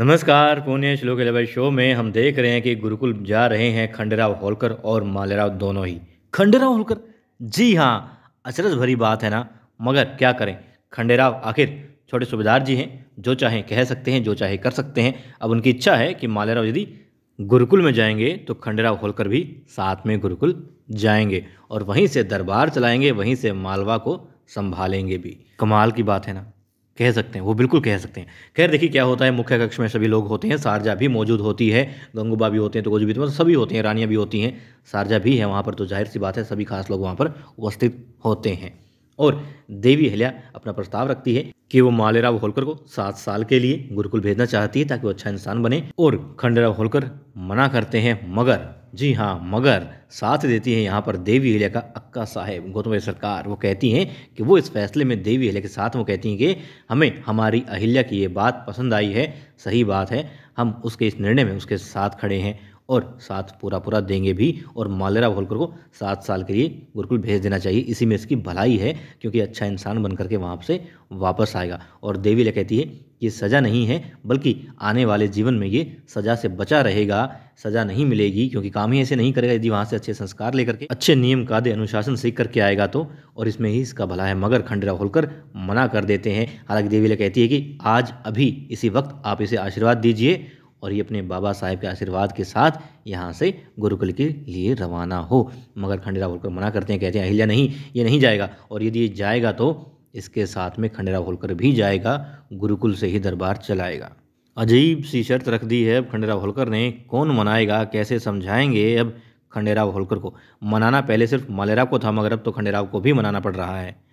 नमस्कार पुण्य श्लोक लेवल शो में हम देख रहे हैं कि गुरुकुल जा रहे हैं खंडराव होलकर और मालेराव दोनों ही खंडराव होलकर जी हाँ अचरज भरी बात है ना मगर क्या करें खंडेराव आखिर छोटे सूबेदार जी हैं जो चाहें कह सकते हैं जो चाहे कर सकते हैं अब उनकी इच्छा है कि मालेराव यदि गुरुकुल में जाएंगे तो खंडेराव होलकर भी साथ में गुरुकुल जाएंगे और वहीं से दरबार चलाएंगे वहीं से मालवा को संभालेंगे भी कमाल की बात है ना कह सकते हैं वो बिल्कुल कह सकते हैं खैर देखिए क्या होता है मुख्य कक्ष में सभी लोग होते हैं सारजा भी मौजूद होती है गंगूबा भी होते हैं तो कुछ भी तो मतलब सभी होते हैं रानियाँ भी होती हैं सारजा भी है वहाँ पर तो जाहिर सी बात है सभी खास लोग वहाँ पर उपस्थित होते हैं और देवी हल्या अपना प्रस्ताव रखती है कि वो मालेराव होलकर को सात साल के लिए गुरुकुल भेजना चाहती है ताकि वो अच्छा इंसान बने और खंडेराव होलकर मना करते हैं मगर जी हाँ मगर साथ देती हैं यहाँ पर देवी अहिल्या का अक्का साहेब गौतम सरकार वो कहती हैं कि वो इस फैसले में देवी अहिल्या के साथ वो कहती हैं कि हमें हमारी अहिल्या की ये बात पसंद आई है सही बात है हम उसके इस निर्णय में उसके साथ खड़े हैं और साथ पूरा पूरा देंगे भी और मालेरा होलकर को सात साल के लिए गुरुकुल भेज देना चाहिए इसी में इसकी भलाई है क्योंकि अच्छा इंसान बन करके वहाँ से वापस आएगा और देवीला कहती है ये सज़ा नहीं है बल्कि आने वाले जीवन में ये सज़ा से बचा रहेगा सज़ा नहीं मिलेगी क्योंकि काम ही ऐसे नहीं करेगा यदि वहाँ से अच्छे संस्कार लेकर के अच्छे नियम कादे अनुशासन सीख करके आएगा तो और इसमें ही इसका भला है मगर खंडेरा होलकर मना कर देते हैं हालांकि देवीला कहती है कि आज अभी इसी वक्त आप इसे आशीर्वाद दीजिए और ये अपने बाबा साहेब के आशीर्वाद के साथ यहाँ से गुरुकुल के लिए रवाना हो मगर खंडेराव होलकर मना करते हैं कहते हैं अहिल्या नहीं ये नहीं जाएगा और यदि ये जाएगा तो इसके साथ में खंडेराव होलकर भी जाएगा गुरुकुल से ही दरबार चलाएगा अजीब सी शर्त रख दी है अब खंडेराव होलकर ने कौन मनाएगा कैसे समझाएंगे अब खंडेराव होलकर को मनाना पहले सिर्फ मालेराव को था मगर अब तो खंडेराव को भी मनाना पड़ रहा है